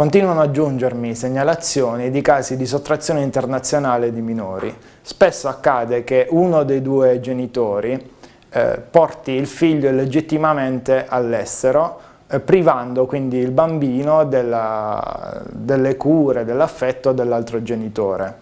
Continuano a giungermi segnalazioni di casi di sottrazione internazionale di minori. Spesso accade che uno dei due genitori eh, porti il figlio illegittimamente all'estero, eh, privando quindi il bambino della, delle cure, dell'affetto dell'altro genitore.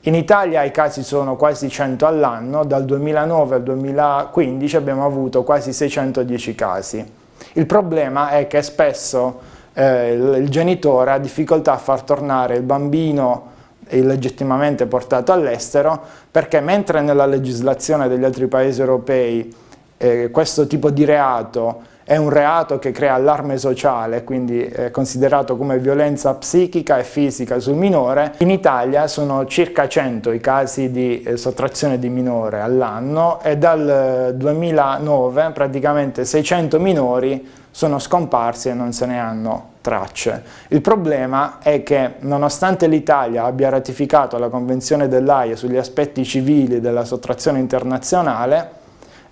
In Italia i casi sono quasi 100 all'anno, dal 2009 al 2015 abbiamo avuto quasi 610 casi. Il problema è che spesso eh, il, genitore ha difficoltà a far tornare il bambino illegittimamente portato all'estero, perché mentre nella legislazione degli altri paesi europei eh, questo tipo di reato è un reato che crea allarme sociale, quindi è considerato come violenza psichica e fisica sul minore. In Italia sono circa 100 i casi di eh, sottrazione di minore all'anno e dal 2009 eh, praticamente 600 minori sono scomparsi e non se ne hanno tracce. Il problema è che nonostante l'Italia abbia ratificato la Convenzione dell'AIA sugli aspetti civili della sottrazione internazionale,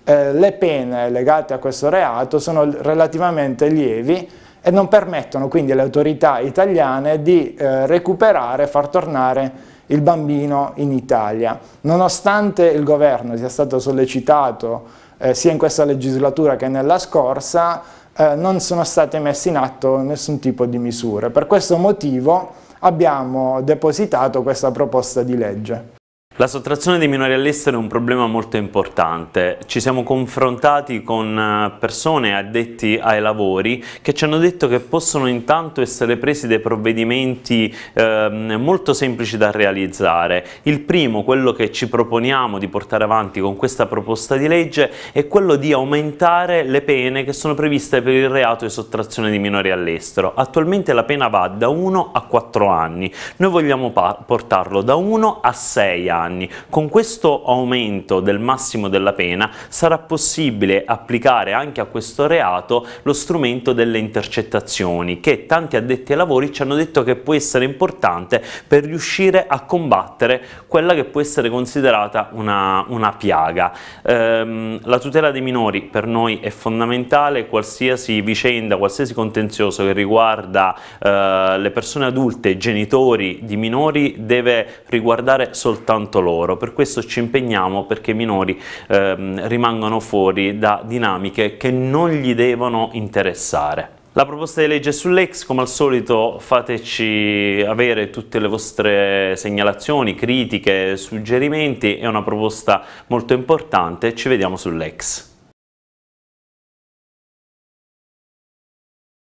eh, le pene legate a questo reato sono relativamente lievi e non permettono quindi alle autorità italiane di eh, recuperare, far tornare il bambino in Italia. Nonostante il governo sia stato sollecitato eh, sia in questa legislatura che nella scorsa, eh, non sono state messe in atto nessun tipo di misure. Per questo motivo abbiamo depositato questa proposta di legge. La sottrazione dei minori all'estero è un problema molto importante. Ci siamo confrontati con eh, persone addetti ai lavori che ci hanno detto che possono intanto essere presi dei provvedimenti eh, molto semplici da realizzare. Il primo, quello che ci proponiamo di portare avanti con questa proposta di legge, è quello di aumentare le pene che sono previste per il reato di sottrazione di minori all'estero. Attualmente la pena va da 1 a 4 anni. Noi vogliamo portarlo da 1 a 6 anni anni. Con questo aumento del massimo della pena sarà possibile applicare anche a questo reato lo strumento delle intercettazioni che tanti addetti ai lavori ci hanno detto che può essere importante per riuscire a combattere quella che può essere considerata una, una piaga. Ehm, la tutela dei minori per noi è fondamentale, qualsiasi vicenda, qualsiasi contenzioso che riguarda eh, le persone adulte, genitori di minori deve riguardare soltanto fatto loro, per questo ci impegniamo perché i minori ehm, rimangano fuori da dinamiche che non gli devono interessare. La proposta di legge sull'ex, come al solito fateci avere tutte le vostre segnalazioni, critiche, suggerimenti, è una proposta molto importante, ci vediamo sull'ex.